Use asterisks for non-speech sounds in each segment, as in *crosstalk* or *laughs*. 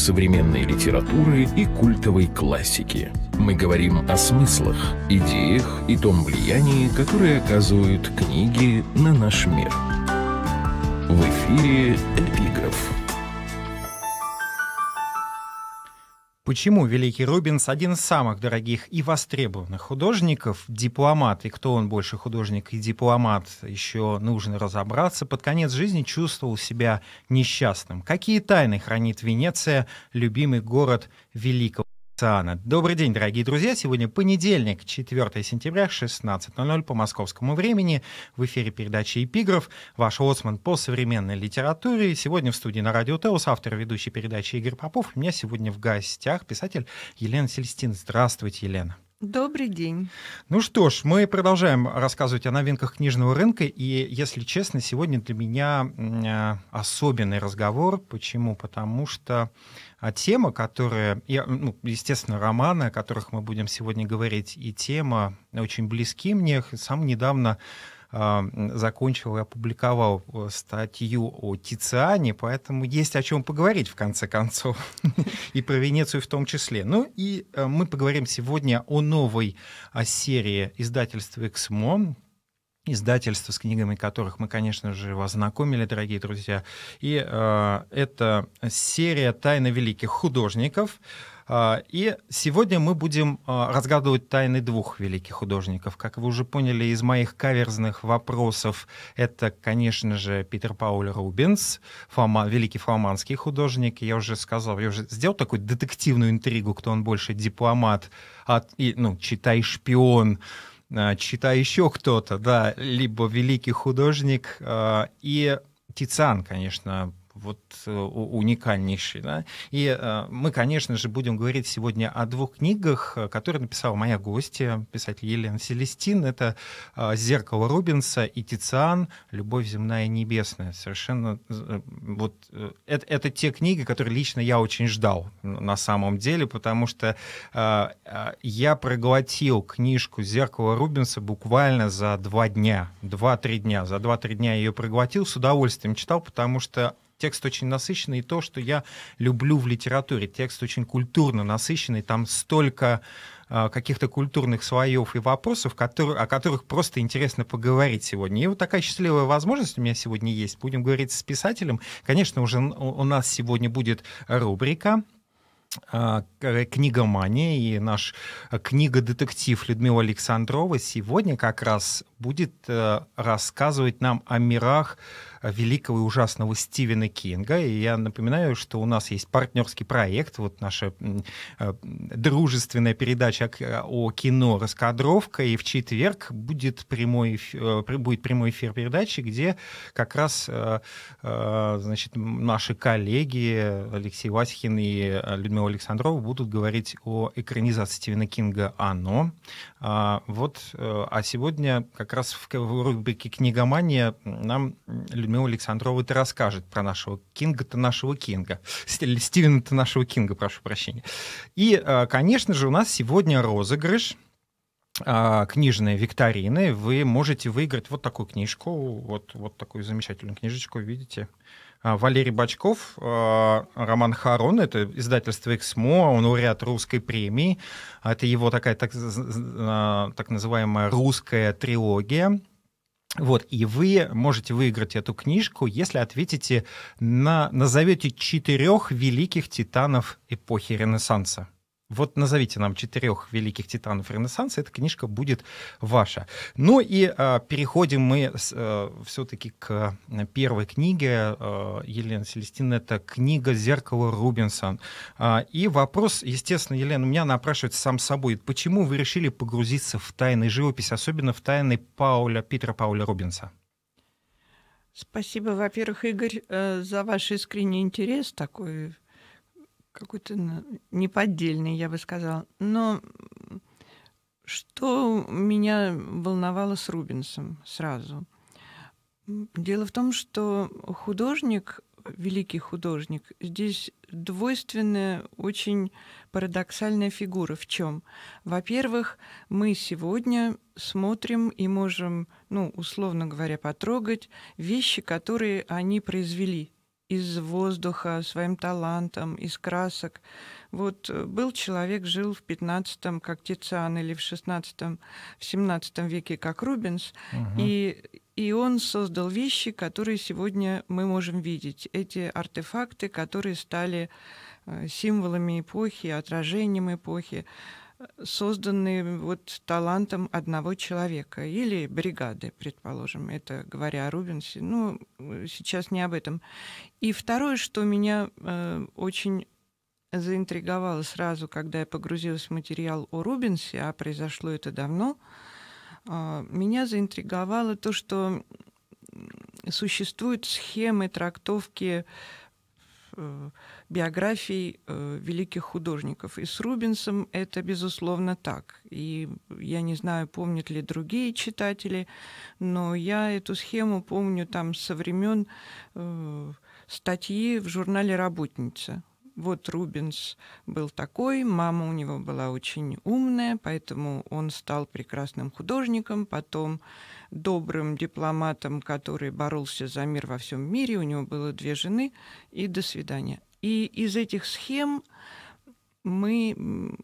современной литературы и культовой классики. Мы говорим о смыслах, идеях и том влиянии, которое оказывают книги на наш мир. В эфире «Эпиграф». Почему Великий Рубинс один из самых дорогих и востребованных художников, дипломат, и кто он больше художник и дипломат, еще нужно разобраться, под конец жизни чувствовал себя несчастным. Какие тайны хранит Венеция, любимый город Великого? Циана. Добрый день, дорогие друзья. Сегодня понедельник, 4 сентября, 16.00 по московскому времени. В эфире передачи «Эпиграф». Ваш отсман по современной литературе. Сегодня в студии на радио Теос автор ведущей передачи Игорь Попов. У меня сегодня в гостях писатель Елена Сельстин. Здравствуйте, Елена. Добрый день. Ну что ж, мы продолжаем рассказывать о новинках книжного рынка. И, если честно, сегодня для меня э, особенный разговор. Почему? Потому что а, тема, которая, я, а, ну, естественно, романы, о которых мы будем сегодня говорить, и тема очень близки мне. Сам недавно закончил и опубликовал э, статью о Тициане, поэтому есть о чем поговорить в конце концов, *laughs* и про Венецию в том числе. Ну и э, мы поговорим сегодня о новой а, серии издательства «Эксмо», издательства, с книгами которых мы, конечно же, вас знакомили, дорогие друзья. И э, это серия «Тайны великих художников», а, и сегодня мы будем а, разгадывать тайны двух великих художников. Как вы уже поняли из моих каверзных вопросов, это, конечно же, Питер Пауль Рубинс, Фома, великий фламандский художник. Я уже сказал, я уже сделал такую детективную интригу, кто он больше, дипломат, от, и, ну, читай шпион, а, читай еще кто-то, да, либо великий художник. И Тициан, конечно, вот э, уникальнейший. Да? И э, мы, конечно же, будем говорить сегодня о двух книгах, э, которые написала моя гостья, писатель Елена Селестин. Это «Зеркало Рубинса» и «Тициан. Любовь земная и небесная». Совершенно вот это, это те книги, которые лично я очень ждал на самом деле, потому что я проглотил книжку «Зеркало Рубинса» буквально за два дня, два-три дня. За два-три дня ее проглотил, с удовольствием читал, потому что текст очень насыщенный, и то, что я люблю в литературе. Текст очень культурно насыщенный, там столько а, каких-то культурных слоев и вопросов, которые, о которых просто интересно поговорить сегодня. И вот такая счастливая возможность у меня сегодня есть. Будем говорить с писателем. Конечно, уже у нас сегодня будет рубрика а, книгомания и наш а, книга-детектив Людмила Александрова сегодня как раз будет э, рассказывать нам о мирах великого и ужасного Стивена Кинга. И я напоминаю, что у нас есть партнерский проект, вот наша э, дружественная передача о кино «Раскадровка», и в четверг будет прямой, э, будет прямой эфир передачи, где как раз э, значит, наши коллеги Алексей Васихин и Людмила Александрова будут говорить о экранизации Стивена Кинга «Оно», а, вот, э, а сегодня как раз в, рубрике «Книгомания» нам Людмила Александрова это расскажет про нашего Кинга-то нашего Кинга. Стивена-то нашего Кинга, прошу прощения. И, э, конечно же, у нас сегодня розыгрыш а, книжные викторины. Вы можете выиграть вот такую книжку, вот, вот такую замечательную книжечку, видите? А, Валерий Бачков, а, роман Харон, это издательство «Эксмо», он лауреат русской премии. А, это его такая так, так называемая русская трилогия. Вот, и вы можете выиграть эту книжку, если ответите на, назовете четырех великих титанов эпохи Ренессанса. Вот назовите нам четырех великих титанов Ренессанса, эта книжка будет ваша. Ну и э, переходим мы с, э, все-таки к э, первой книге э, Елены Селестин. Это книга «Зеркало Рубинсон». Э, а, и вопрос, естественно, Елена, у меня напрашивается сам собой. Почему вы решили погрузиться в тайны живописи, особенно в тайны Пауля, Питера Пауля Рубинса? Спасибо, во-первых, Игорь, э, за ваш искренний интерес такой какой-то неподдельный, я бы сказала. Но что меня волновало с Рубинсом сразу? Дело в том, что художник, великий художник, здесь двойственная, очень парадоксальная фигура. В чем? Во-первых, мы сегодня смотрим и можем, ну, условно говоря, потрогать вещи, которые они произвели из воздуха своим талантом, из красок. Вот э, был человек, жил в 15-м, как Тициан, или в 16-м, в 17 веке, как Рубинс, угу. и, и он создал вещи, которые сегодня мы можем видеть. Эти артефакты, которые стали э, символами эпохи, отражением эпохи созданы вот талантом одного человека или бригады, предположим, это говоря о Рубинсе, Ну, э, сейчас не об этом. И второе, что меня э, очень заинтриговало сразу, когда я погрузилась в материал о Рубинсе, а произошло это давно, э, меня заинтриговало то, что существуют схемы трактовки э, Э, биографий э, великих художников. И с Рубинсом это, безусловно, так. И я не знаю, помнят ли другие читатели, но я эту схему помню там со времен э, статьи в журнале «Работница». Вот Рубинс был такой, мама у него была очень умная, поэтому он стал прекрасным художником, потом добрым дипломатом, который боролся за мир во всем мире. У него было две жены. И до свидания. И из этих схем мы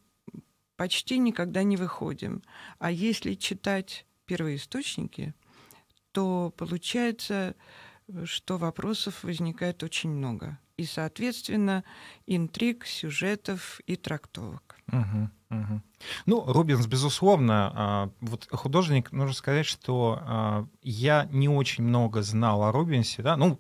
почти никогда не выходим. А если читать первоисточники, то получается, что вопросов возникает очень много. И, соответственно, интриг, сюжетов и трактовок. Угу, угу. Ну, Рубинс, безусловно, а, вот художник, нужно сказать, что а, я не очень много знал о Рубинсе, да, ну,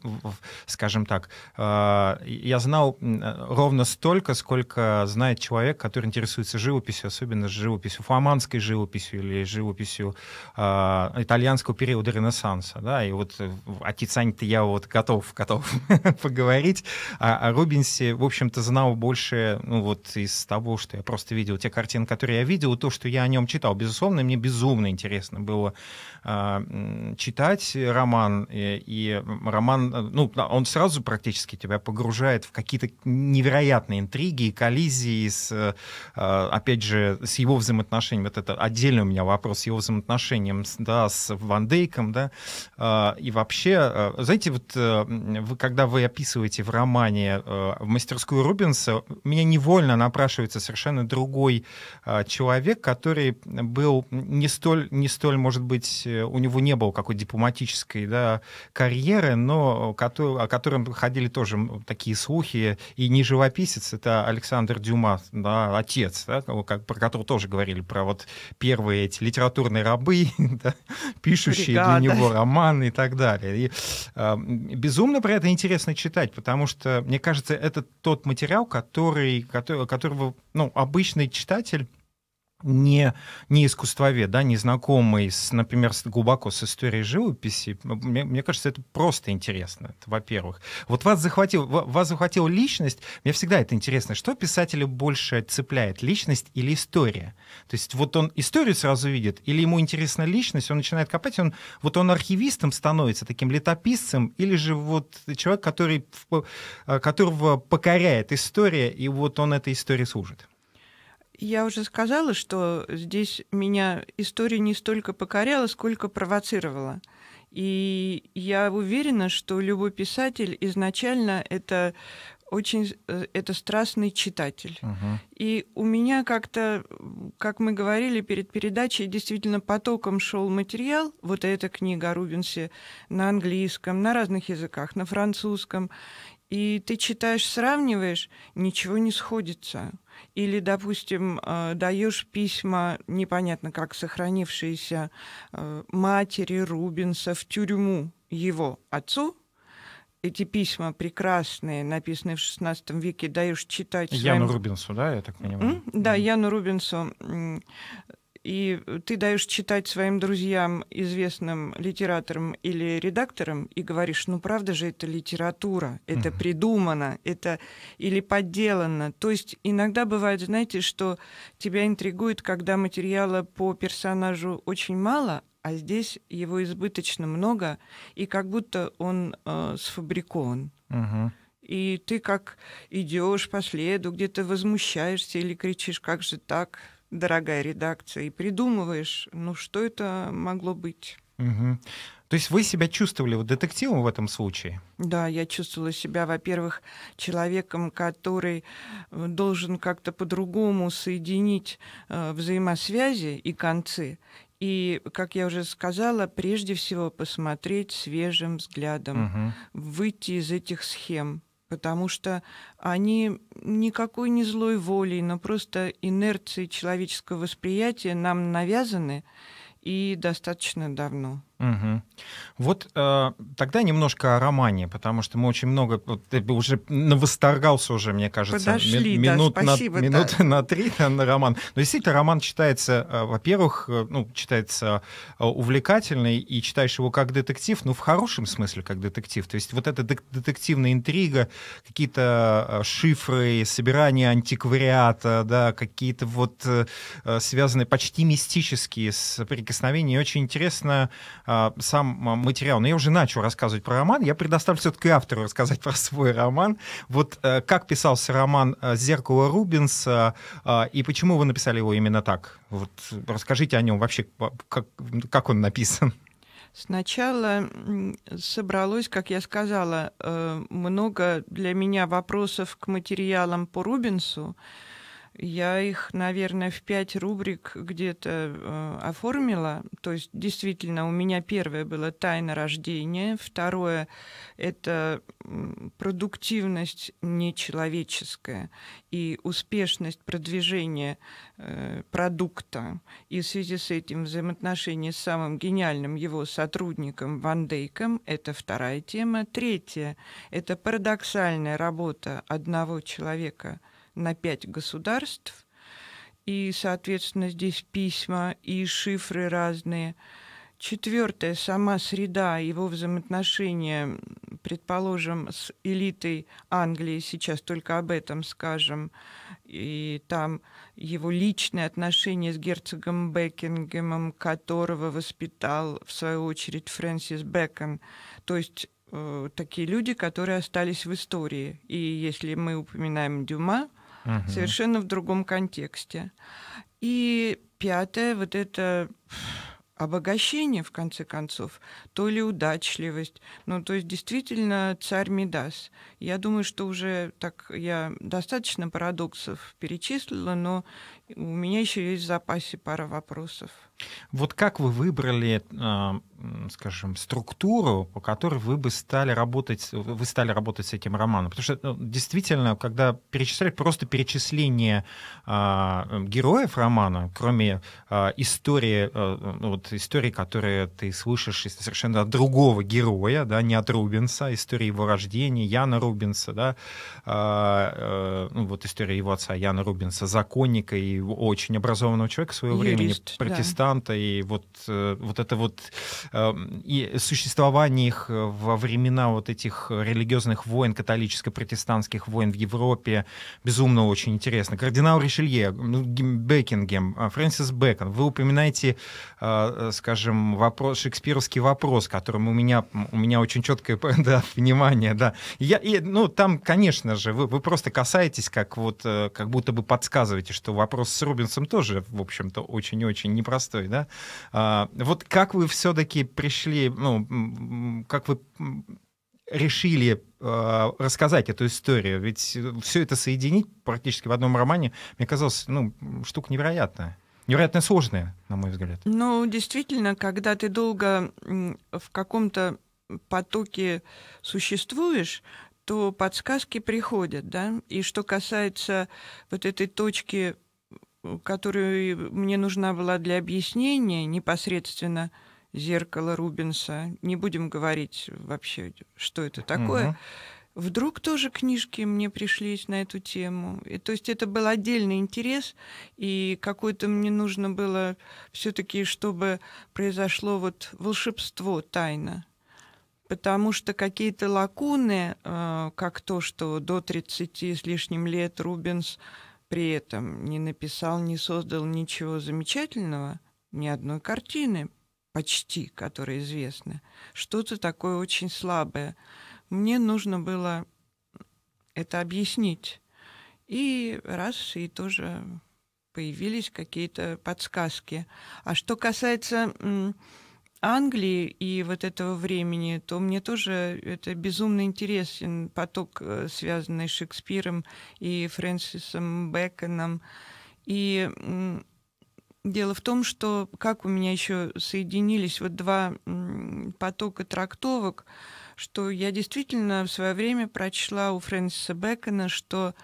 скажем так, а, я знал ровно столько, сколько знает человек, который интересуется живописью, особенно живописью фламандской живописью или живописью итальянского периода Ренессанса, да, и вот о Тициане-то я вот готов, готов *laughs* поговорить, а о Рубинсе, в общем-то, знал больше, ну, вот из того, что я просто видел те картины, которые которые я видел, то, что я о нем читал. Безусловно, мне безумно интересно было э, читать роман. И, и роман, э, ну, он сразу практически тебя погружает в какие-то невероятные интриги и коллизии с, э, а, опять же, с его взаимоотношениями. Вот это отдельный у меня вопрос с его взаимоотношением, да, с Ван Дейком, да. Э, и вообще, э, знаете, вот э, вы, когда вы описываете в романе в мастерскую Рубинса, у меня невольно напрашивается совершенно другой э, а, человек, который был не столь, не столь, может быть, у него не было какой-то дипломатической да, карьеры, но который, о котором ходили тоже такие слухи, и не живописец, это Александр Дюма, да, отец, да, как, про которого тоже говорили, про вот первые эти литературные рабы, *laughs* да, пишущие Бригада. для него романы и так далее. И, э, безумно про это интересно читать, потому что, мне кажется, это тот материал, который, который, которого ну, обычный читатель не, не искусствовед, да, не знакомый, с, например, с, глубоко с историей живописи, мне, мне кажется, это просто интересно, это, во-первых. Вот вас, захватил, вас захватила личность, мне всегда это интересно, что писателю больше цепляет, личность или история? То есть вот он историю сразу видит, или ему интересна личность, он начинает копать, он, вот он архивистом становится, таким летописцем, или же вот человек, который, э, которого покоряет история, и вот он этой истории служит? — я уже сказала, что здесь меня история не столько покоряла, сколько провоцировала. И я уверена, что любой писатель изначально это очень э, это страстный читатель. Uh-huh. И у меня как-то, как мы говорили перед передачей, действительно потоком шел материал, вот эта книга о Рубинсе на английском, на разных языках, на французском. И ты читаешь, сравниваешь, ничего не сходится. Или, допустим, э, даешь письма, непонятно как сохранившиеся, э, матери Рубинса в тюрьму его отцу, эти письма прекрасные, написанные в XVI веке, даешь читать... Яну своим... Рубинсу, да, я так понимаю? Да, Яну Рубинсу и э, ты даешь читать своим друзьям, известным литераторам или редакторам, и говоришь, ну правда же это литература, это mm придумано, это или подделано. То есть иногда бывает, знаете, что тебя интригует, когда материала по персонажу очень мало, а здесь его избыточно много, и как будто он э, сфабрикован. Угу. И ты как идешь по следу, где-то возмущаешься или кричишь, как же так, дорогая редакция, и придумываешь, ну что это могло быть. Угу. То есть вы себя чувствовали вот детективом в этом случае? Да, я чувствовала себя, во-первых, человеком, который э, должен как-то по-другому соединить э, взаимосвязи и концы. И, как я уже сказала, прежде всего посмотреть свежим взглядом, угу. выйти из этих схем, потому что они никакой не злой волей, но просто инерцией человеческого восприятия нам навязаны и достаточно давно. Угу. Вот э, тогда немножко о романе, потому что мы очень много, вот, ты уже восторгался уже, мне кажется, Подошли, ми- минут, да, спасибо, на, да. на три на, на роман. Но действительно, роман читается, э, во-первых, э, ну, читается э, увлекательный, и читаешь его как детектив, ну, в хорошем смысле как детектив. То есть вот эта дек- детективная интрига, какие-то э, шифры, собирание антиквариата, да, какие-то вот э, э связанные почти мистические соприкосновения. И очень интересно а, сам а, материал. Но я уже начал рассказывать про роман. Я предоставлю все-таки автору рассказать *laughs* про свой роман. Вот э, как писался роман э, «Зеркало Рубинса» а, и почему вы написали его именно так? Вот расскажите о нем вообще, как, как он написан. Сначала собралось, как я сказала, э, много для меня вопросов к материалам по Рубинсу, я их, наверное, в пять рубрик где-то э, оформила. То есть, действительно, у меня первое было тайна рождения, второе — это продуктивность нечеловеческая и успешность продвижения э, продукта. И в связи с этим взаимоотношения с самым гениальным его сотрудником Ван Дейком — это вторая тема. Третье — это парадоксальная работа одного человека — на пять государств, и, соответственно, здесь письма и шифры разные. Четвертое, сама среда, его взаимоотношения, предположим, с элитой Англии, сейчас только об этом скажем, и там его личные отношения с герцогом Бекингемом, которого воспитал, в свою очередь, Фрэнсис Бэкон. То есть э, такие люди, которые остались в истории. И если мы упоминаем Дюма, угу. совершенно в другом контексте. И пятое, вот это обогащение, в конце концов, то ли удачливость. Ну, то есть, действительно, царь Мидас. Я думаю, что уже так я достаточно парадоксов перечислила, но у меня еще есть в запасе пара вопросов. Вот как вы выбрали, а, скажем, структуру, по которой вы бы стали работать, вы стали работать с этим романом? Потому что ну, действительно, когда перечислять просто перечисление а, героев романа, кроме а, истории, ну, вот истории, которые ты слышишь совершенно от другого героя, да, не от Рубинса, истории его рождения, Яна Рубинса, да, э, ну, вот история его отца Яна Рубинса, законника и очень образованного человека своего Юрист, времени, протестанта, да. и вот, э, вот это вот эм, и существование их э, во времена вот этих религиозных войн, католическо-протестантских войн в Европе, безумно очень интересно. Кардинал Ришелье, ну, Бекингем, а, Фрэнсис Бэкон, вы упоминаете, э, скажем, вопрос, шекспировский вопрос, которым у меня, у меня очень четкое *laughs* да, внимание, да. Я, и, ну, там, конечно же, вы, вы просто касаетесь, как вот, как будто бы подсказываете, что вопрос вопрос с Рубинсом тоже, в общем-то, очень-очень непростой, да? А, вот как вы все-таки пришли, ну, как вы решили э, рассказать эту историю? Ведь все это соединить практически в одном романе, мне казалось, ну, штука невероятная. Невероятно сложная, на мой взгляд. Ну, действительно, когда ты долго в каком-то потоке существуешь, то подсказки приходят, да. И что касается вот этой точки которую мне нужна была для объяснения непосредственно зеркала Рубинса, не будем говорить вообще, что это такое, угу. вдруг тоже книжки мне пришлись на эту тему. И, то есть это был отдельный интерес, и какой-то мне нужно было все-таки, чтобы произошло вот волшебство тайна потому что какие-то лакуны, э, как то, что до 30 с лишним лет Рубинс при этом не написал, не создал ничего замечательного, ни одной картины почти, которая известна. Что-то такое очень слабое. Мне нужно было это объяснить. И раз, и тоже появились какие-то подсказки. А что касается Англии и вот этого времени, то мне тоже это безумно интересен поток, э, связанный с Шекспиром и Фрэнсисом Бэконом. И дело в том, что как у меня еще соединились вот два потока трактовок, что я действительно в свое время прочла у Фрэнсиса Бэкона, что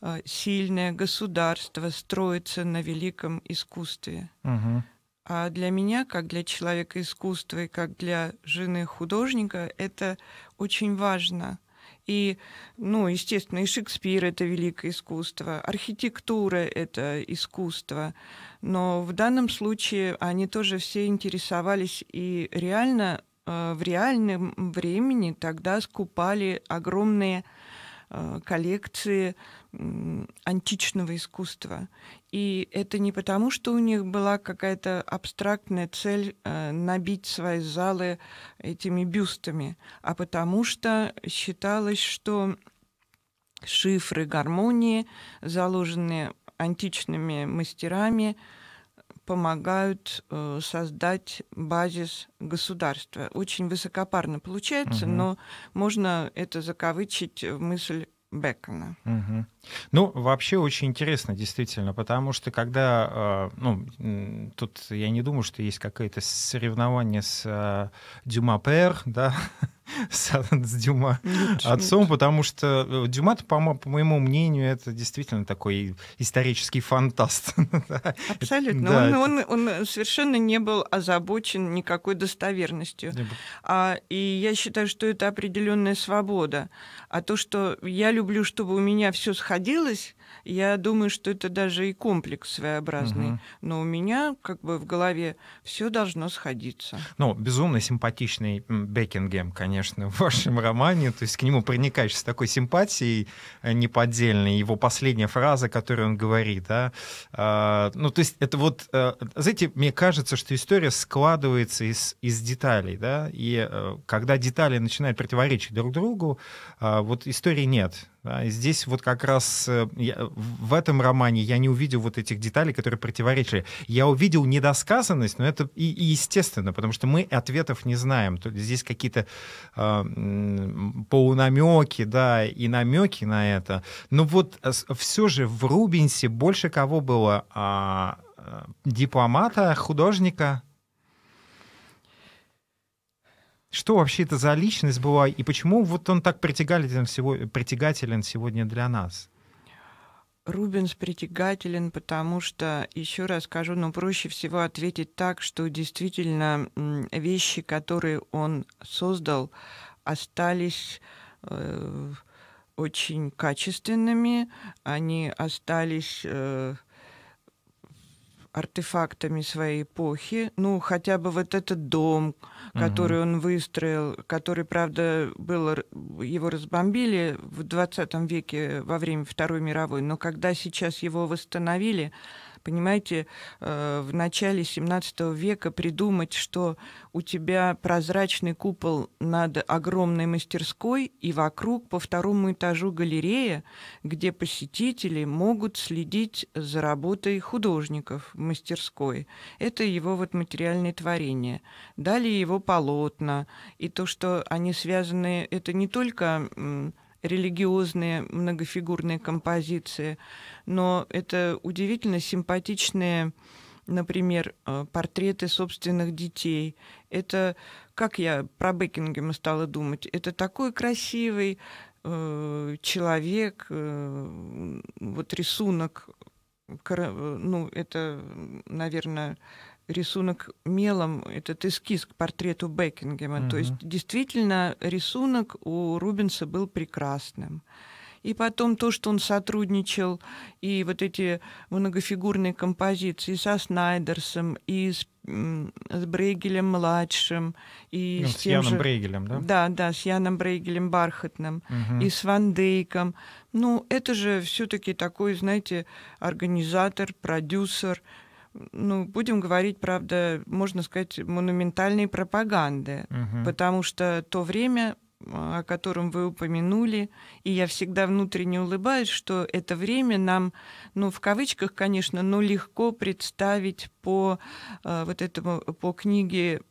э, сильное государство строится на великом искусстве. Угу. А для меня, как для человека искусства и как для жены художника, это очень важно. И, ну, естественно, и Шекспир — это великое искусство, архитектура — это искусство. Но в данном случае они тоже все интересовались и реально э, в реальном времени тогда скупали огромные Э, коллекции античного искусства. И это не потому, что у них была какая-то абстрактная цель э, набить свои залы этими бюстами, а потому что считалось, что шифры гармонии, заложенные античными мастерами, помогают э, создать базис государства. Очень высокопарно получается, угу. но можно это закавычить в мысль Бекона. Угу. Ну, вообще очень интересно, действительно, потому что когда, э, ну, тут я не думаю, что есть какое-то соревнование с э, Дюма Пер, да, *laughs* *laughs* с, с Дюма нет, отцом, нет. потому что э, Дюма, по, по моему мнению, это действительно такой исторический фантаст. *laughs* Абсолютно. Да, он, это... он, он совершенно не был озабочен никакой достоверностью. А, и я считаю, что это определенная свобода. А то, что я люблю, чтобы у меня все сходилось, я думаю, что это даже и комплекс своеобразный. Угу. Но у меня как бы в голове все должно сходиться. Ну, безумно симпатичный Бекингем, конечно, в вашем романе. То есть к нему проникаешь с такой симпатией э, неподдельной. Его последняя фраза, которую он говорит, да. А, ну, то есть это вот, э, знаете, мне кажется, что история складывается из, из деталей, да. И э, когда детали начинают противоречить друг другу, а, вот истории нет а, здесь вот как раз э, я, э, в этом романе я не увидел вот этих деталей, которые противоречили. Я увидел недосказанность, но это и, и естественно, потому что мы ответов не знаем. То здесь какие-то э, полунамеки, да, и намеки на это. Но вот все же в Рубинсе больше кого было? А, э, дипломата, художника, что вообще это за личность была и почему вот он так притягателен, всего, притягателен сегодня для нас? Рубинс притягателен, потому что, еще раз скажу, но ну, проще всего ответить так, что действительно вещи, которые он создал, остались э, очень качественными, они остались э, артефактами своей эпохи. Ну, хотя бы вот этот дом, который угу. он выстроил, который, правда, был, его разбомбили в 20 веке во время Второй мировой, но когда сейчас его восстановили, Понимаете, э, в начале 17 века придумать, что у тебя прозрачный купол над огромной мастерской и вокруг по второму этажу галерея, где посетители могут следить за работой художников в мастерской. Это его вот материальное творение. Далее его полотна. И то, что они связаны, это не только религиозные многофигурные композиции, но это удивительно симпатичные например, э, портреты собственных детей. Это, как я про Бекингема стала думать, это такой красивый э, человек, э, вот рисунок, э, ну, это, наверное, рисунок мелом, этот эскиз к портрету Бекингема. Угу. То есть действительно рисунок у Рубенса был прекрасным. И потом то, что он сотрудничал, и вот эти многофигурные композиции со Снайдерсом, и с, с Брейгелем-младшим, и ну, с, с тем Яном же... Брейгелем, да? Да, да, с Яном Брейгелем Бархатным, угу. и с Вандейком, Ну, это же все таки такой, знаете, организатор, продюсер, ну, будем говорить, правда, можно сказать, монументальной пропаганды, угу. потому что то время, а, о котором вы упомянули, и я всегда внутренне улыбаюсь, что это время нам, ну, в кавычках, конечно, но легко представить по э, вот этому, по книге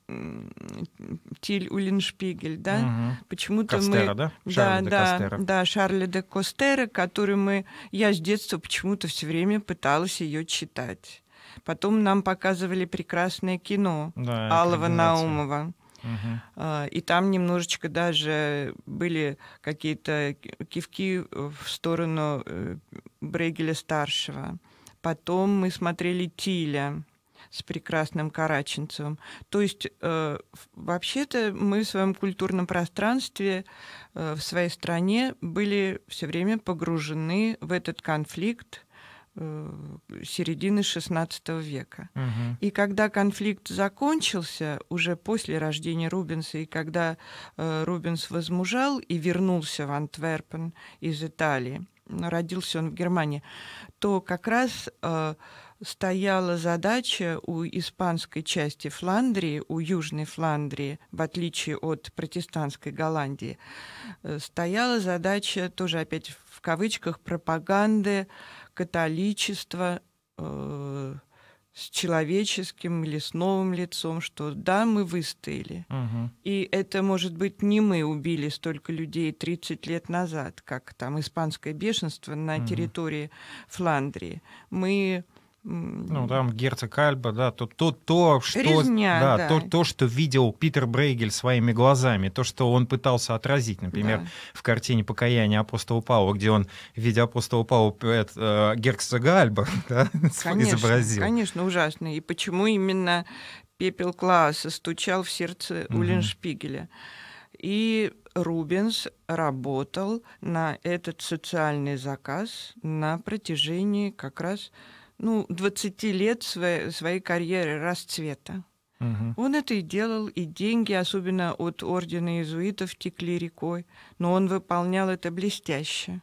Тиль Улиншпигель, да? Угу. Почему-то Костера, мы... да? Шарля да, да, Костера. да, Шарля де Костера, который мы... Я с детства почему-то все время пыталась ее читать. Потом нам показывали прекрасное кино да, Алова Наумова. Угу. И там немножечко даже были какие-то кивки в сторону э, Брегеля старшего. Потом мы смотрели Тиля с прекрасным Караченцевым. То есть э, вообще-то мы в своем культурном пространстве, э, в своей стране были все время погружены в этот конфликт, Э, середины XVI века. Угу. И когда конфликт закончился, уже после рождения Рубенса, и когда э, Рубенс возмужал и вернулся в Антверпен из Италии, родился он в Германии, то как раз э, стояла задача у испанской части Фландрии, у Южной Фландрии, в отличие от протестантской Голландии, э, стояла задача тоже опять в кавычках пропаганды католичество э, с человеческим или с новым лицом, что да, мы выстояли. Угу. И это, может быть, не мы убили столько людей 30 лет назад, как там испанское бешенство на угу. территории Фландрии. Мы ну там герцог Альба, да, то, то, то что, Резня, да, да. То, то, что видел Питер Брейгель своими глазами, то, что он пытался отразить, например, да. в картине «Покаяние апостола Павла», где он в виде апостола Павла э, э герцога Альба *laughs* да, конечно, изобразил. Конечно, ужасно. И почему именно пепел Класса стучал в сердце угу. Уллиншпигеля? И Рубенс работал на этот социальный заказ на протяжении как раз ну, 20 лет своей, своей карьеры расцвета. Угу. Он это и делал, и деньги, особенно от ордена иезуитов, текли рекой, но он выполнял это блестяще.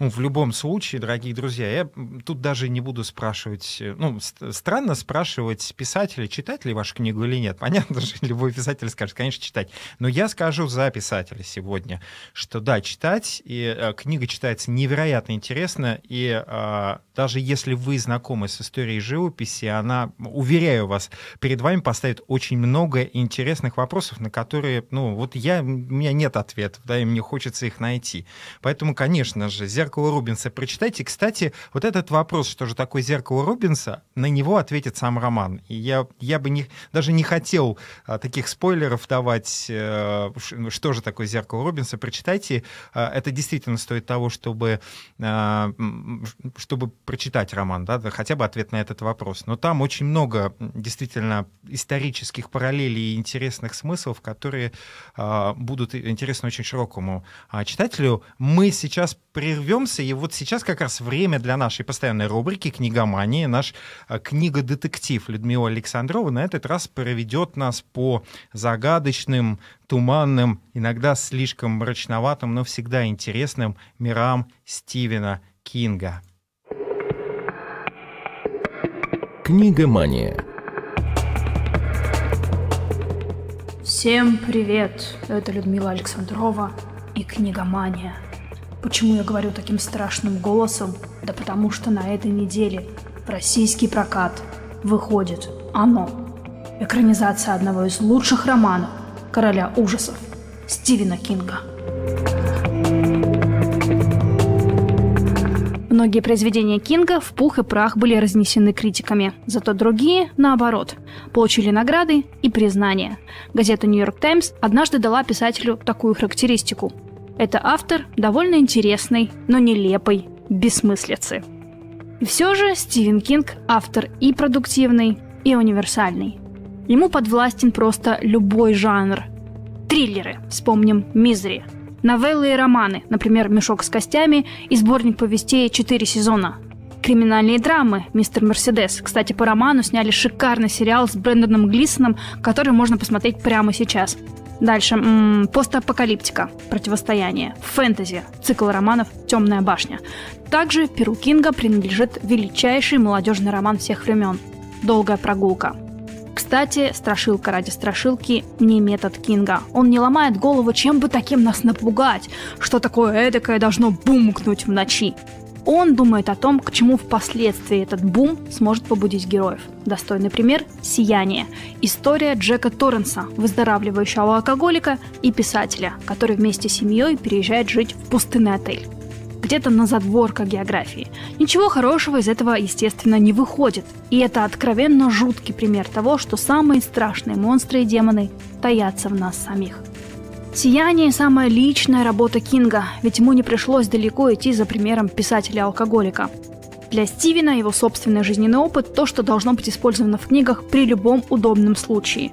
Ну, в любом случае, дорогие друзья, я тут даже не буду спрашивать, э, ну, странно спрашивать писателя, читать ли вашу книгу или нет. *laughs* Понятно же, любой писатель скажет, конечно, читать. Но я скажу за писателя сегодня, что да, читать, и э, книга читается невероятно интересно, и э, даже если вы знакомы с историей живописи, она, уверяю вас, перед вами поставит очень много интересных вопросов, на которые, ну, вот я, у меня нет ответов, да, и мне хочется их найти. Поэтому, конечно же, же «Зеркало Рубинса» прочитайте. Кстати, вот этот вопрос, что же такое «Зеркало Рубинса», на него ответит сам роман. И я, я бы не, даже не хотел а, таких спойлеров давать, э, что же такое «Зеркало Рубинса». Прочитайте. Э, это действительно стоит того, чтобы, э, чтобы прочитать роман, да, хотя бы ответ на этот вопрос. Но там очень много действительно исторических параллелей и интересных смыслов, которые э, будут интересны очень широкому э, читателю. Мы сейчас прервемся, и вот сейчас как раз время для нашей постоянной рубрики «Книгомания». Наш а, книга-детектив Людмила Александрова на этот раз проведет нас по загадочным, туманным, иногда слишком мрачноватым, но всегда интересным мирам Стивена Кинга. Книгомания. Всем привет! Это Людмила Александрова и Книгомания – Почему я говорю таким страшным голосом? Да потому что на этой неделе в российский прокат выходит «Оно». Экранизация одного из лучших романов «Короля ужасов» Стивена Кинга. Многие произведения Кинга в пух и прах были разнесены критиками, зато другие, наоборот, получили награды и признание. Газета «Нью-Йорк Таймс» однажды дала писателю такую характеристику – это автор довольно интересный, но нелепой бессмыслицы. И все же Стивен Кинг – автор и продуктивный, и универсальный. Ему подвластен просто любой жанр. Триллеры, вспомним «Мизери», новеллы и романы, например, «Мешок с костями» и сборник повестей «Четыре сезона», криминальные драмы «Мистер Мерседес». Кстати, по роману сняли шикарный сериал с Брэндоном Глисоном, который можно посмотреть прямо сейчас – Дальше. М-м, постапокалиптика. Противостояние. Фэнтези. Цикл романов «Темная башня». Также Перу Кинга принадлежит величайший молодежный роман всех времен «Долгая прогулка». Кстати, страшилка ради страшилки не метод Кинга. Он не ломает голову, чем бы таким нас напугать, что такое эдакое должно бумкнуть в ночи. Он думает о том, к чему впоследствии этот бум сможет побудить героев. Достойный пример – «Сияние» – история Джека Торренса, выздоравливающего алкоголика и писателя, который вместе с семьей переезжает жить в пустынный отель где-то на задворках географии. Ничего хорошего из этого, естественно, не выходит. И это откровенно жуткий пример того, что самые страшные монстры и демоны таятся в нас самих. «Сияние» – самая личная работа Кинга, ведь ему не пришлось далеко идти за примером писателя-алкоголика. Для Стивена его собственный жизненный опыт – то, что должно быть использовано в книгах при любом удобном случае.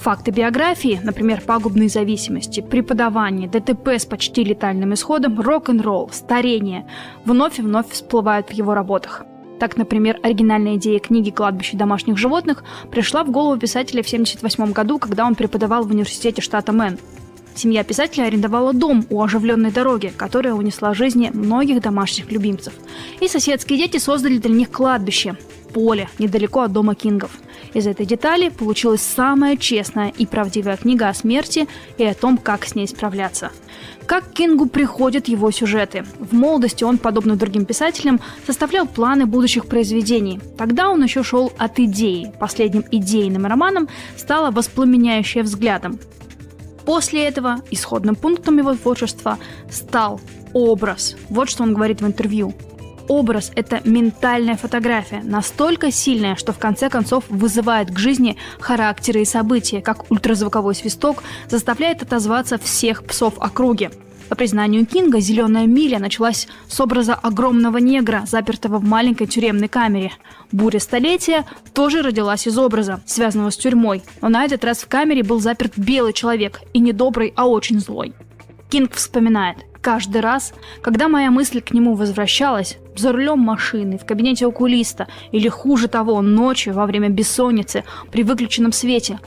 Факты биографии, например, пагубные зависимости, преподавание, ДТП с почти летальным исходом, рок-н-ролл, старение – вновь и вновь всплывают в его работах. Так, например, оригинальная идея книги «Кладбище домашних животных» пришла в голову писателя в 1978 году, когда он преподавал в университете штата Мэн. Семья писателя арендовала дом у оживленной дороги, которая унесла жизни многих домашних любимцев. И соседские дети создали для них кладбище – поле, недалеко от дома Кингов. Из этой детали получилась самая честная и правдивая книга о смерти и о том, как с ней справляться. Как к Кингу приходят его сюжеты? В молодости он, подобно другим писателям, составлял планы будущих произведений. Тогда он еще шел от идеи. Последним идейным романом стало воспламеняющее взглядом». После этого исходным пунктом его творчества стал образ. Вот что он говорит в интервью. Образ – это ментальная фотография, настолько сильная, что в конце концов вызывает к жизни характеры и события, как ультразвуковой свисток заставляет отозваться всех псов округи – по признанию Кинга, «Зеленая миля» началась с образа огромного негра, запертого в маленькой тюремной камере. «Буря столетия» тоже родилась из образа, связанного с тюрьмой. Но на этот раз в камере был заперт белый человек, и не добрый, а очень злой. Кинг вспоминает – каждый раз, когда моя мысль к нему возвращалась, за рулем машины, в кабинете окулиста, или хуже того, ночью во время бессонницы, при выключенном свете,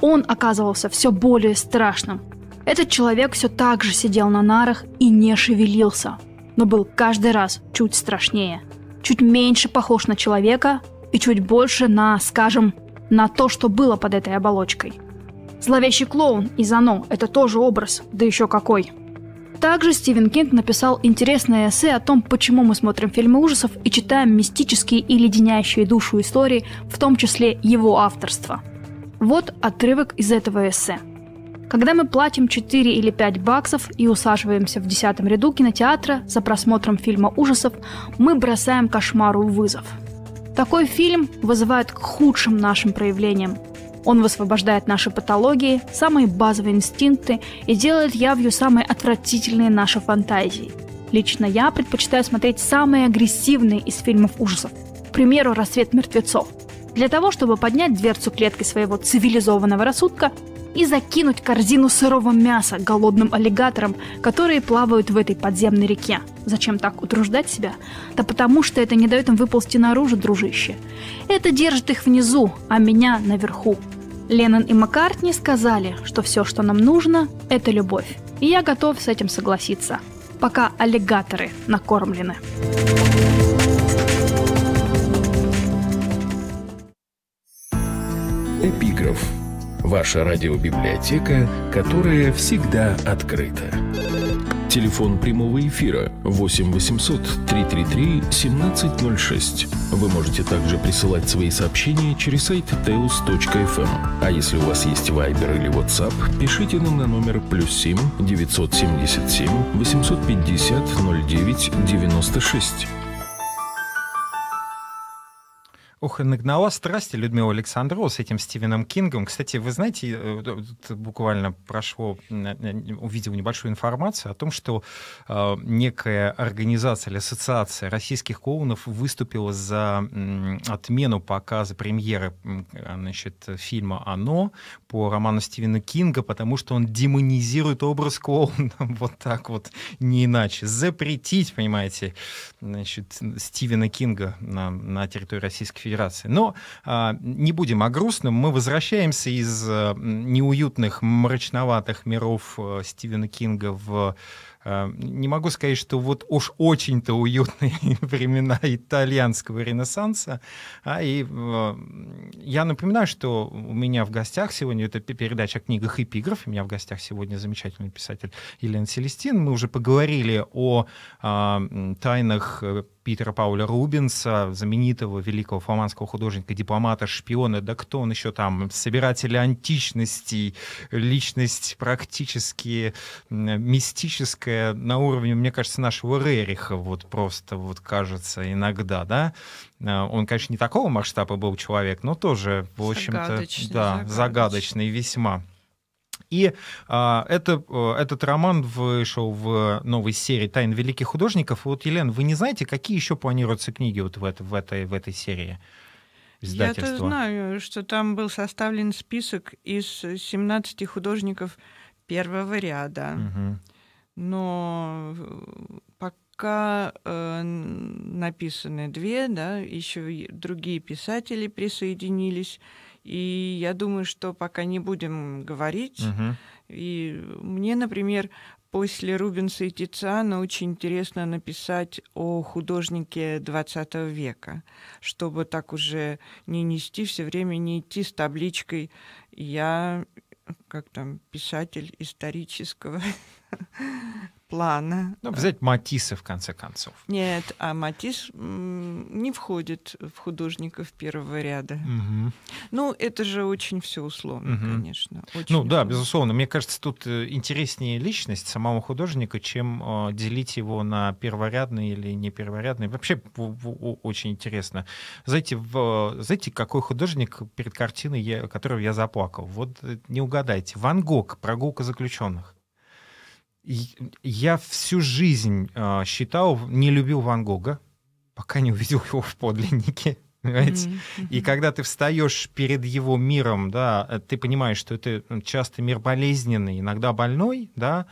он оказывался все более страшным. Этот человек все так же сидел на нарах и не шевелился, но был каждый раз чуть страшнее, чуть меньше похож на человека и чуть больше на, скажем, на то, что было под этой оболочкой. Зловещий клоун из «Оно» — это тоже образ, да еще какой. Также Стивен Кинг написал интересное эссе о том, почему мы смотрим фильмы ужасов и читаем мистические и леденящие душу истории, в том числе его авторства. Вот отрывок из этого эссе – когда мы платим 4 или 5 баксов и усаживаемся в десятом ряду кинотеатра за просмотром фильма ужасов, мы бросаем кошмару вызов. Такой фильм вызывает к худшим нашим проявлениям. Он высвобождает наши патологии, самые базовые инстинкты и делает явью самые отвратительные наши фантазии. Лично я предпочитаю смотреть самые агрессивные из фильмов ужасов. К примеру, «Рассвет мертвецов». Для того, чтобы поднять дверцу клетки своего цивилизованного рассудка, и закинуть корзину сырого мяса голодным аллигаторам, которые плавают в этой подземной реке. Зачем так утруждать себя? Да потому что это не дает им выползти наружу, дружище. Это держит их внизу, а меня наверху. Леннон и Маккартни сказали, что все, что нам нужно, это любовь. И я готов с этим согласиться. Пока аллигаторы накормлены. Эпиграф. Ваша радиобиблиотека, которая всегда открыта. Телефон прямого эфира 8 800 333 1706. Вы можете также присылать свои сообщения через сайт teus.fm. Эм. А если у вас есть Viber или WhatsApp, пишите нам на номер плюс 7 977 850 09 96. Ох, и нагнала страсти Людмила Александрова с этим Стивеном Кингом. Кстати, вы знаете, э, буквально прошло, э, увидел небольшую информацию о том, что э, некая организация или ассоциация российских клоунов выступила за э, отмену показа премьеры э, значит, фильма «Оно» по роману Стивена Кинга, потому что он демонизирует образ клоуна. *laughs* вот так вот, не иначе. Запретить, понимаете, значит, Стивена Кинга на, на территории Российской Федерации Федерации. Но а, не будем о грустном. Мы возвращаемся из а, неуютных, мрачноватых миров а, Стивена Кинга в э, не могу сказать, что вот уж очень-то уютные *laughs* времена итальянского ренессанса. А, и я напоминаю, что у меня в гостях сегодня, это передача о книгах эпиграф, у меня в гостях сегодня замечательный писатель Елена Селестин. Мы уже поговорили о а, э, тайнах Питера Пауля Рубинса, знаменитого великого фламандского художника, дипломата, шпиона, да кто он еще там, собирателя античностей, личность практически мистическая на уровне, мне кажется, нашего Рериха, вот просто вот кажется иногда, да, э, он, конечно, не такого масштаба был человек, но тоже, в общем-то, да, загадочный. загадочный весьма. И а, это, э, этот роман вышел в новой серии «Тайн великих художников». Вот, Елена, вы не знаете, какие еще планируются книги вот в, это, в, этой, в этой серии? Издательства? Я-то знаю, что там был составлен список из 17 художников первого ряда. Угу. Но э, пока э, написаны две, да, еще другие писатели присоединились. И я думаю, что пока не будем говорить. Угу. И мне, например, после Рубенса и Тициана очень интересно написать о художнике XX века, чтобы так уже не нести все время, не идти с табличкой «я», как там, писатель исторического *laughs* плана. Ну, взять Матисса, в конце концов. Нет, а Матис не входит в художников первого ряда. Угу. Ну, это же очень все условно, угу. конечно. Очень ну, условно. да, безусловно. Мне кажется, тут э, интереснее личность самого художника, чем э, делить его на перворядный или не перворядный. Вообще очень интересно. Знаете, в, знаете, какой художник перед картиной, я, которого я заплакал? Вот э, не угадайте. Ван Гог, прогулка заключенных я всю жизнь э, считал, не любил Ван Гога, пока не увидел его в подлиннике. Понимаете? Mm-hmm. И когда ты встаешь перед его миром, да, э, ты понимаешь, что это ну, часто мир болезненный, иногда больной, да,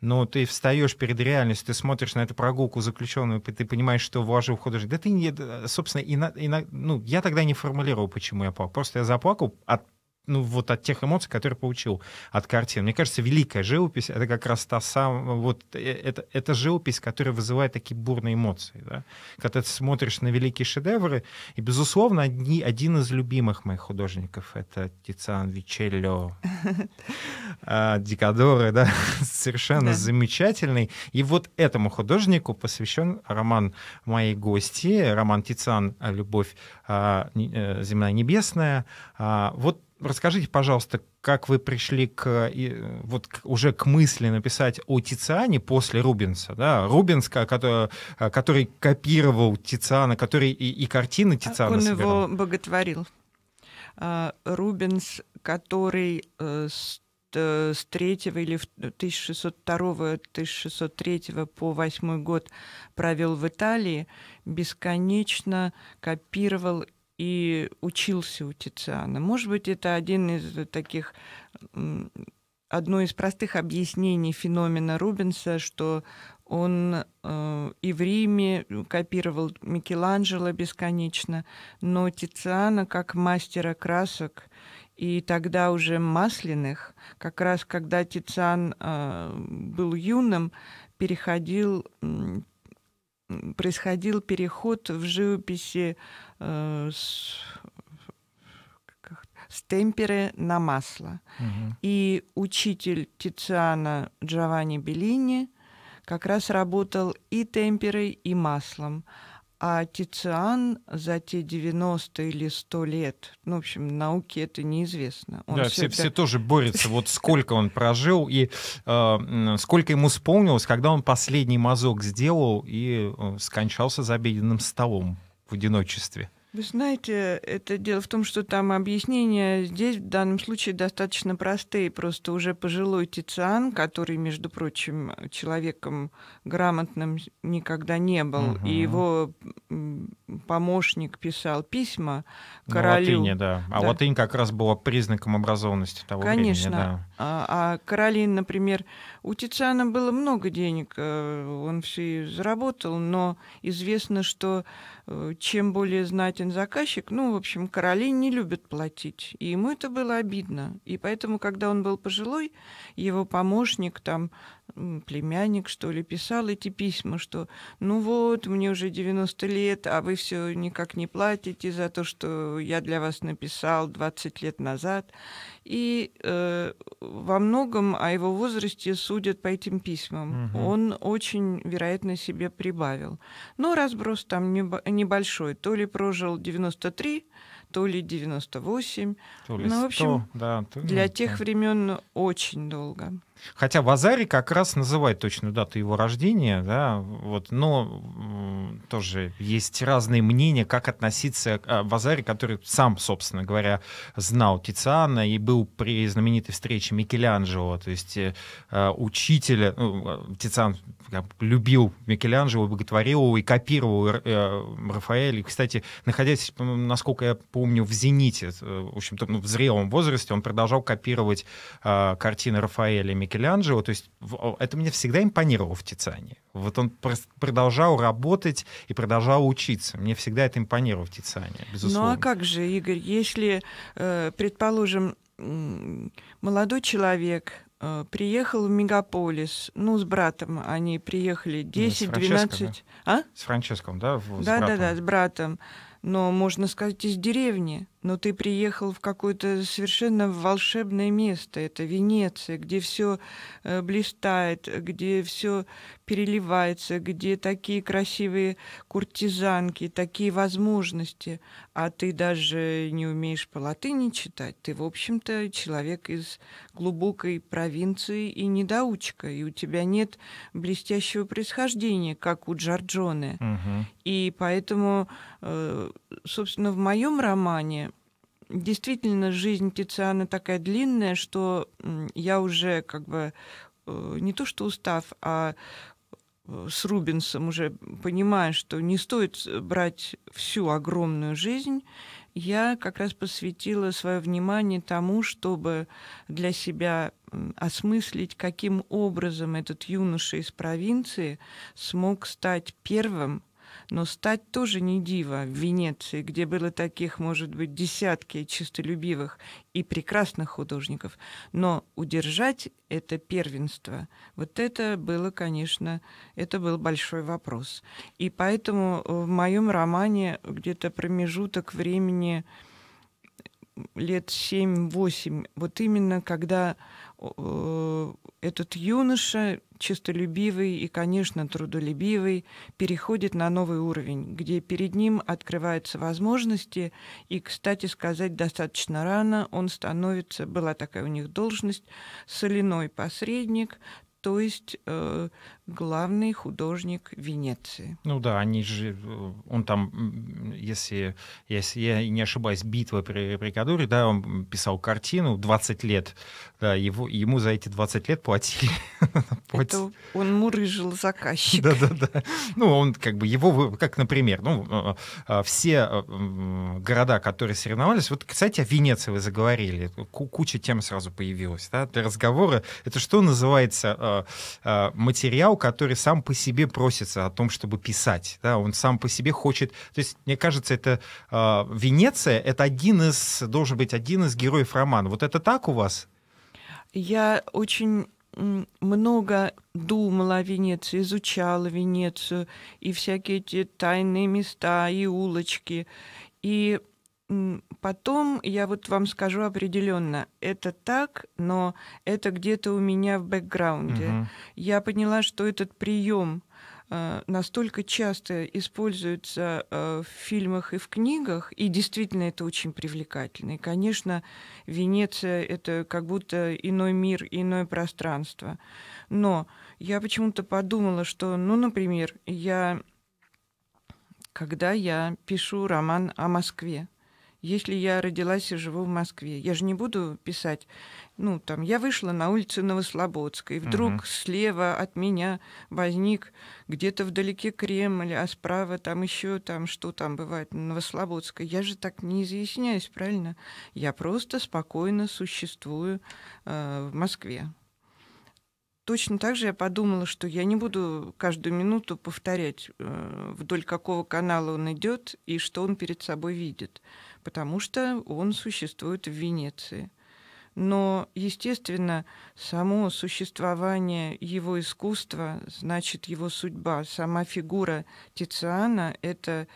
но ты встаешь перед реальностью, ты смотришь на эту прогулку заключенную, ты понимаешь, что вложил художник. Да ты не, э, собственно, и на, и на, ну, я тогда не формулировал, почему я плакал. Просто я заплакал от ну, вот от тех эмоций, которые получил от картин. Мне кажется, великая живопись — это как раз та самая... Вот, э, это, это живопись, которая вызывает такие бурные эмоции. Да? Когда ты смотришь на великие шедевры, и, безусловно, одни, один из любимых моих художников — это Тициан Вичелло, *laughs* а, Дикадоры, да, *laughs* совершенно замечательный. И вот этому художнику посвящен роман моей гости, роман Тициан «Любовь а, э, земная небесная». А, вот расскажите, пожалуйста, как вы пришли к, вот, уже к мысли написать о Тициане после Рубенса, да, Рубенс, который, который копировал Тициана, который и, и картины а Тициана Он собирал. его боготворил. А, Рубенс, который э, э, с третьего или 1602-1603 по восьмой год провел в Италии, бесконечно копировал и учился у Тициана. Может быть, это один из э, таких одно из простых объяснений феномена Рубенса, что он э, и в Риме копировал Микеланджело бесконечно, но Тициана как мастера красок и тогда уже масляных, как раз когда Тициан э, был юным, переходил э, происходил переход в живописи э, с, с темперы на масло. Угу. И учитель Тициана Джованни Беллини как раз работал и темперой, и маслом а Тициан за те 90 или 100 лет, ну, в общем, науке это неизвестно. Он да, все, все, все тоже борются, вот сколько он прожил и э, сколько ему исполнилось, когда он последний мазок сделал и э, скончался за обеденным столом в одиночестве. Вы знаете, это дело в том, что там объяснения здесь в данном случае достаточно простые. Просто уже пожилой Тициан, который, между прочим, человеком грамотным никогда не был, угу. и его помощник писал письма королю. На латыни, да. А да. латынь как раз была признаком образованности того Конечно. времени. Конечно. Да. А, а Каролин, например, у Тициана было много денег, э, он все и заработал, но известно, что э, чем более знатен заказчик, ну, в общем, короли не любят платить. И ему это было обидно. И поэтому, когда он был пожилой, его помощник, там, племянник, что ли, писал эти письма, что ну вот, мне уже 90 лет, а вы все никак не платите за то, что я для вас написал 20 лет назад. И э, во многом о его возрасте судят по этим письмам. Угу. Он очень, вероятно, себе прибавил. Но разброс там небольшой. То ли прожил 93, то ли 98. То ли ну, в общем, да, то, для ну, тех времен очень долго. Хотя Вазари как раз называет точную дату его рождения, да, вот, но тоже есть разные мнения, как относиться к а, Вазари, который сам, собственно говоря, знал Тициана и был при знаменитой встрече Микеланджело, то есть э, э учителя, ну, э, Тициан любил Микеланджело, боготворил его и копировал э, Рафаэля. И, кстати, находясь, насколько я помню, в «Зените», э, в общем-то, ну, в зрелом возрасте, он продолжал копировать э, картины Рафаэля и Микеланджело. То есть это меня всегда импонировало в Тициане. Вот он продолжал работать и продолжал учиться. Мне всегда это импонировало в Тициане, безусловно. Ну а как же, Игорь, если, э, предположим, молодой человек э, приехал в мегаполис, ну, с братом они приехали 10-12... Да? А? С Франческом, да? Да-да-да, да, да, с братом. Но, можно сказать, из деревни но ты приехал в какое-то совершенно волшебное место. Это Венеция, где все э, блистает, где все переливается, где такие красивые куртизанки, такие возможности. А ты даже не умеешь по латыни читать. Ты, в общем-то, человек из глубокой провинции и недоучка. И у тебя нет блестящего происхождения, как у Джорджоне. Угу. И поэтому э, собственно, в моем романе действительно жизнь Тициана такая длинная, что я уже как бы э, не то что устав, а э, с Рубинсом уже понимаю, что не стоит э, брать всю огромную жизнь, я как раз посвятила свое внимание тому, чтобы для себя осмыслить, каким образом этот юноша из провинции смог стать первым но стать тоже не диво в Венеции, где было таких, может быть, десятки чистолюбивых и прекрасных художников. Но удержать это первенство, вот это было, конечно, это был большой вопрос. И поэтому э, в моем романе где-то промежуток времени лет 7-8, вот именно когда э, этот юноша честолюбивый и, конечно, трудолюбивый переходит на новый уровень, где перед ним открываются возможности, и, кстати сказать, достаточно рано он становится, была такая у них должность, соляной посредник, то есть э, главный художник Венеции. Ну да, они же, э, он там, если, если я не ошибаюсь, битва при, при да, он писал картину 20 лет да, его, ему за эти 20 лет *laughs* платили. Это он мурыжил заказчик. Да-да-да. Ну, он как бы его, как, например, ну, э, э, все э, города, которые соревновались, вот, кстати, о Венеции вы заговорили, куча тем сразу появилась, да, для разговора. Это что называется материал, который сам по себе просится о том, чтобы писать, да, он сам по себе хочет, то есть, мне кажется, это Венеция, это один из, должен быть один из героев романа. Вот это так у вас? Я очень много думала о Венеции, изучала Венецию, и всякие эти тайные места, и улочки. И потом я вот вам скажу определенно, это так, но это где-то у меня в бэкграунде. Угу. Я поняла, что этот прием Э, настолько часто используется э, в фильмах и в книгах, и действительно это очень привлекательно. И, конечно, Венеция — это как будто иной мир, иное пространство. Но я почему-то подумала, что, ну, например, я когда я пишу роман о Москве, если я родилась и живу в Москве. Я же не буду писать, ну, там, я вышла на улицу Новослободска, и вдруг угу. слева от меня возник где-то вдалеке Кремль, а справа там еще там, что там бывает, Новослободска. Я же так не изъясняюсь, правильно? Я просто спокойно существую э, в Москве точно так же я подумала, что я не буду каждую минуту повторять, э, вдоль какого канала он идет и что он перед собой видит потому что он существует в Венеции. Но, естественно, само существование его искусства значит его судьба. Сама фигура Тициана — это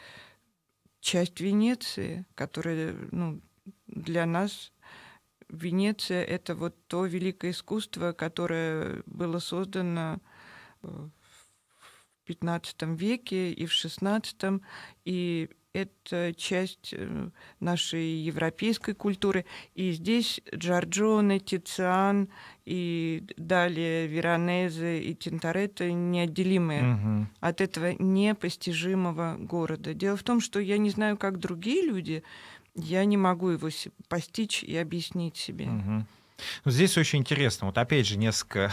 часть Венеции, которая ну, для нас Венеция — это вот то великое искусство, которое было создано э, в XV веке и в XVI, и это часть э, нашей европейской культуры. И здесь Джорджоне, Тициан и далее Веронезе и Тинторетто неотделимы угу. от этого непостижимого города. Дело в том, что я не знаю, как другие люди, я не могу его постичь и объяснить себе. Угу. Ну, здесь очень интересно. Вот опять же несколько,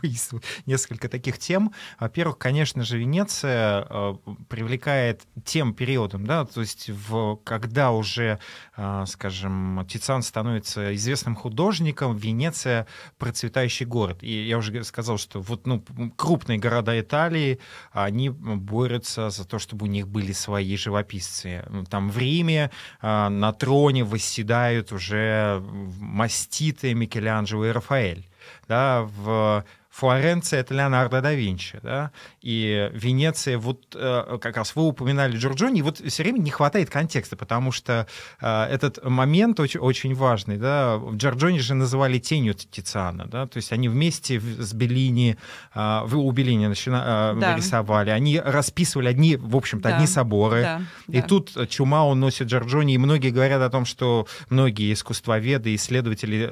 *laughs* несколько таких тем. Во-первых, конечно же, Венеция э, привлекает тем периодом, да, то есть в, когда уже, э, скажем, Тициан становится известным художником, Венеция процветающий город. И я уже сказал, что вот ну, крупные города Италии, они борются за то, чтобы у них были свои живописцы. Ну, там в Риме э, на троне восседают уже маститы, Микеланджело и Рафаэль. Да, в Флоренция — это Леонардо да Винчи, да, и Венеция, вот э, как раз вы упоминали Джорджони, вот все время не хватает контекста, потому что э, этот момент очень, очень важный, да, Джорджони же называли тенью Тициана, да, то есть они вместе с Беллини, э, вы у Беллини начина, да. рисовали, они расписывали одни, в общем-то, да. одни соборы, да. и да. тут чума он носит Джорджони, и многие говорят о том, что многие искусствоведы, исследователи,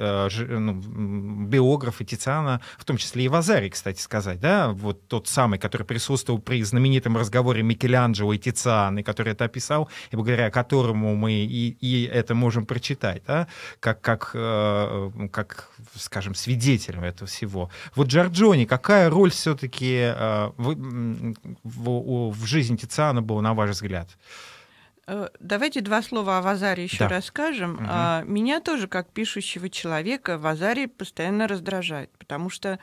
ну, биографы Тициана, в том числе и Базари, кстати сказать, да, вот тот самый, который присутствовал при знаменитом разговоре Микеланджело и Тициана, который это описал, и благодаря которому мы и, и это можем прочитать, да, как, как, э, как, скажем, свидетелем этого всего. Вот Джорджони, какая роль все-таки э, в, в, в жизни Тициана была, на ваш взгляд? Э, давайте два слова о Вазаре еще да. расскажем. Угу. Меня тоже, как пишущего человека, Вазаре постоянно раздражает, потому что,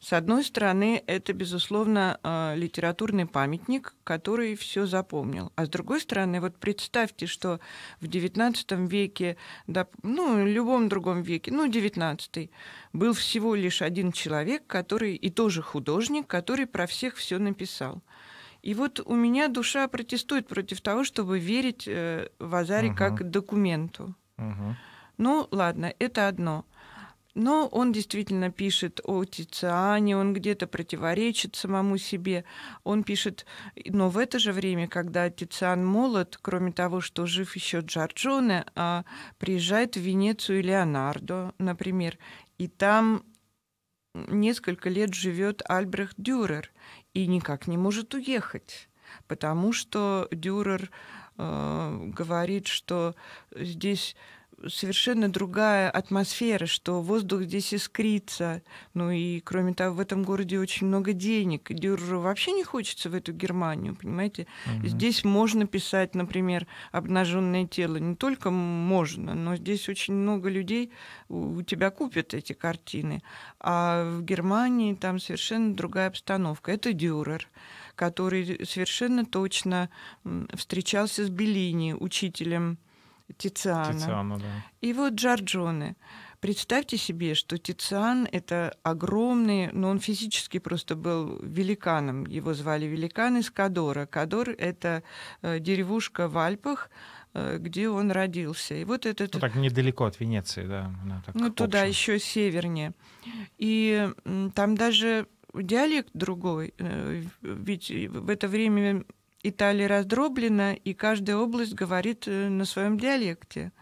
с одной стороны, это, безусловно, э, литературный памятник, который все запомнил. А с другой стороны, вот представьте, что в XIX веке, ну, в любом другом веке, ну, XIX, был всего лишь один человек, который, и тоже художник, который про всех все написал. И вот у меня душа протестует против того, чтобы верить э, в Азаре угу. как документу. Угу. Ну, ладно, это одно. Но он действительно пишет о Тициане, он где-то противоречит самому себе. Он пишет, но в это же время, когда Тициан молод, кроме того, что жив еще Джорджоне, а приезжает в Венецию Леонардо, например, и там несколько лет живет Альбрехт Дюрер и никак не может уехать, потому что Дюрер э, говорит, что здесь совершенно другая атмосфера, что воздух здесь искрится. Ну и, кроме того, в этом городе очень много денег. Дюреру вообще не хочется в эту Германию, понимаете? Угу. Здесь можно писать, например, обнаженное тело. Не только можно, но здесь очень много людей у тебя купят эти картины. А в Германии там совершенно другая обстановка. Это Дюрер который совершенно точно встречался с Беллини, учителем Тициана. Тициана да. И вот Джорджоне. Представьте себе, что Тициан — это огромный, но ну, он физически просто был великаном. Его звали великан из Кадора. Кадор — это э, деревушка в Альпах, э, где он родился. И вот этот... Ну, так недалеко от Венеции, да. ну, туда еще севернее. И там даже диалект другой. Э, ведь в это время Италия раздроблена, и каждая область говорит э, на своем диалекте.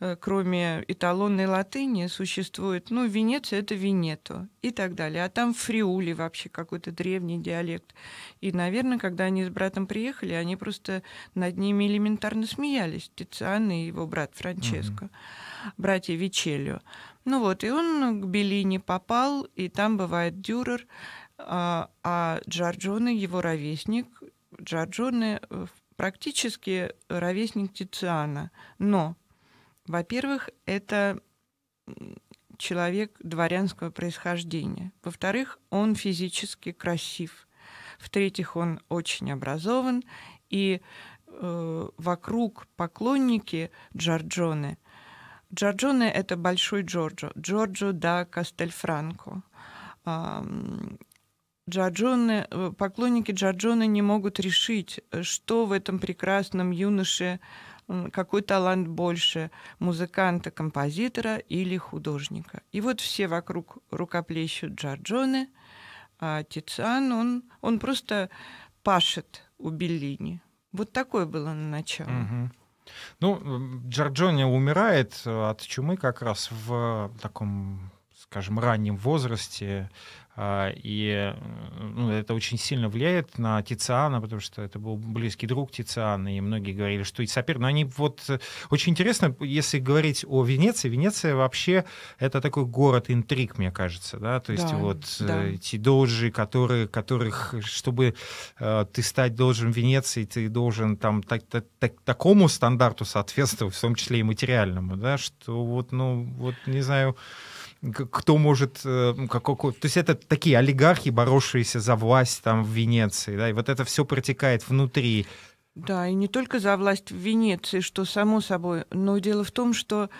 Э, кроме эталонной латыни существует, ну, Венеция — это Венето и так далее. А там Фриули вообще какой-то древний диалект. И, наверное, когда они с братом приехали, они просто над ними элементарно смеялись. Тициан и его брат Франческо, mm-hmm. братья Вичелио. Ну вот, и он к Беллини попал, и там бывает Дюрер, а, а Джорджоне его ровесник, Джорджоне э, практически ровесник Тициана. Но, во-первых, это человек дворянского происхождения. Во-вторых, он физически красив. В-третьих, он очень образован. И э, вокруг поклонники Джорджоне. Джорджоне — это большой Джорджо. Джорджо да Кастельфранко. Джорджоны, э, поклонники Джорджоны не могут решить, э, что в этом прекрасном юноше, какой талант больше, музыканта, композитора или художника. И вот все вокруг рукоплещут Джорджоны, а Тициан, он, он просто пашет у Беллини. Вот такое было на начало. Ну, Джорджони умирает э, от чумы как раз в таком скажем, раннем возрасте, а, и ну, это очень сильно влияет на Тициана, потому что это был близкий друг Тициана, и многие говорили, что и соперник. Но они вот... Э, очень интересно, если говорить о Венеции, Венеция вообще это такой город интриг, мне кажется, да, то есть да, вот э, да. эти должи, которые, которых, чтобы э, ты стать должен Венеции, ты должен там так, так, так, такому стандарту соответствовать, в том числе и материальному, да, что вот, ну, вот, не знаю кто может... Э, ну, как, то есть это такие олигархи, боровшиеся за власть там в Венеции, да, и вот это все протекает внутри. Да, и не только за власть в Венеции, что само собой, но дело в том, что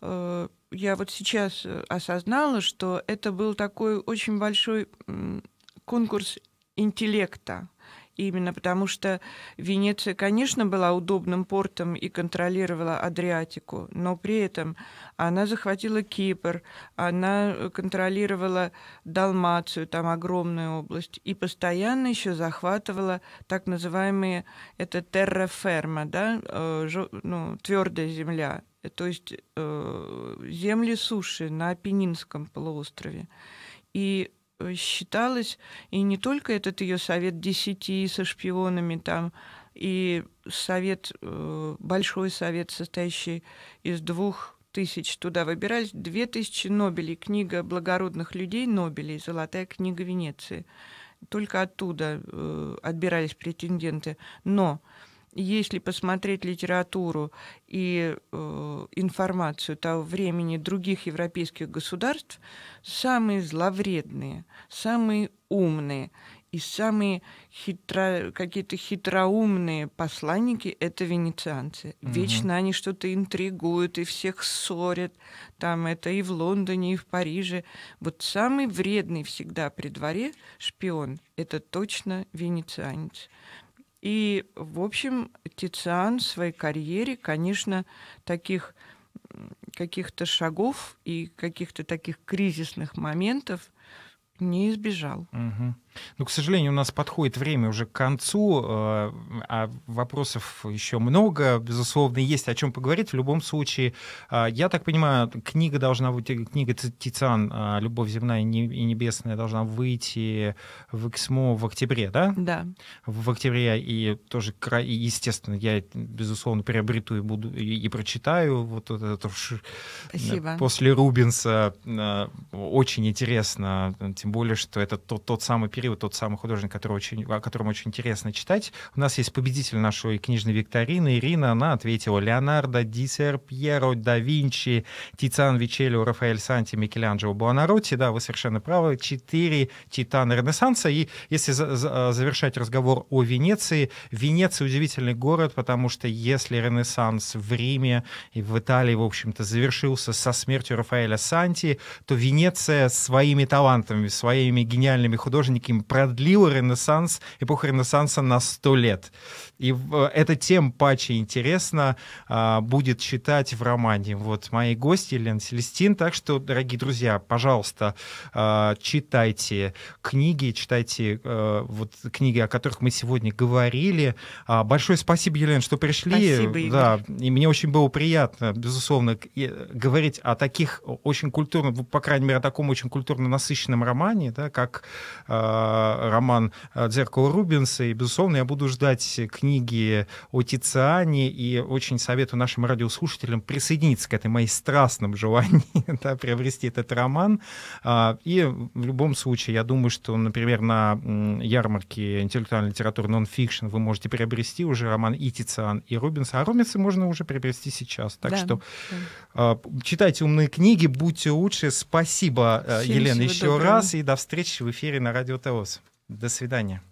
э, я вот сейчас э, осознала, что это был такой очень большой конкурс интеллекта именно потому что Венеция, конечно, была удобным портом и контролировала Адриатику, но при этом она захватила Кипр, она контролировала Далмацию, там огромную область, и постоянно еще захватывала так называемые, это terra терраферма, да, э, ну, твердая земля, то есть э, земли суши на Апеннинском полуострове. И Э, считалось, и не только этот ее совет десяти со шпионами там, и совет, э, большой совет, состоящий из двух тысяч туда выбирались, две тысячи Нобелей, книга благородных людей Нобелей, золотая книга Венеции. Только оттуда э, отбирались претенденты. Но если посмотреть литературу и э, информацию того времени других европейских государств, самые зловредные, самые умные и самые хитро, какие-то хитроумные посланники — это венецианцы. Угу. Вечно они что-то интригуют и всех ссорят. Там это и в Лондоне, и в Париже. Вот самый вредный всегда при дворе шпион — это точно венецианец. И, в общем, Тициан в своей карьере, конечно, таких каких-то шагов и каких-то таких кризисных моментов не избежал. Угу. Ну, к сожалению, у нас подходит время уже к концу, э, а вопросов еще много, безусловно, есть о чем поговорить. В любом случае, э, я так понимаю, книга должна выйти, книга Тициан э, «Любовь земная и небесная» должна выйти в Эксмо в октябре, да? Да. В октябре, и тоже, естественно, я, безусловно, приобрету и буду, и прочитаю вот это Спасибо. после Рубинса. Очень интересно, тем более, что это тот, тот самый период, говорил, тот самый художник, который очень, о котором очень интересно читать. У нас есть победитель нашей книжной викторины Ирина. Она ответила Леонардо, Дисер, Пьеро, да Винчи, Тициан Вичеллио, Рафаэль Санти, Микеланджело, Буонаротти. Да, вы совершенно правы. Четыре титана Ренессанса. И если за за а, завершать разговор о Венеции, Венеция удивительный город, потому что если Ренессанс в Риме и в Италии, в общем-то, завершился со смертью Рафаэля Санти, то Венеция своими талантами, своими гениальными художниками продлил ренессанс, эпоху ренессанса на 100 лет. И это тем паче интересно а, будет читать в романе. Вот мои гости Елена Селестин. Так что, дорогие друзья, пожалуйста, а, читайте книги, читайте а, вот книги, о которых мы сегодня говорили. А, большое спасибо, Елена, что пришли. Спасибо, Игорь. Да, и мне очень было приятно, безусловно, говорить о таких очень культурно, по крайней мере, о таком очень культурно насыщенном романе, да, как Э, роман э, «Дзеркало Рубинса». И, безусловно, я буду ждать книги о Тициане и очень советую нашим радиослушателям присоединиться к этой моей страстном желании *laughs* да, приобрести этот роман. А, и в любом случае, я думаю, что, например, на ярмарке интеллектуальной литературы нон-фикшн вы можете приобрести уже роман и Тициан, и Рубинса. А Рубинса можно уже приобрести сейчас. Так да, что а, читайте умные книги, будьте лучше. Спасибо, э, Всем Елена, еще доброго. раз. И до встречи в эфире на радио ТВ. Теос. До свидания.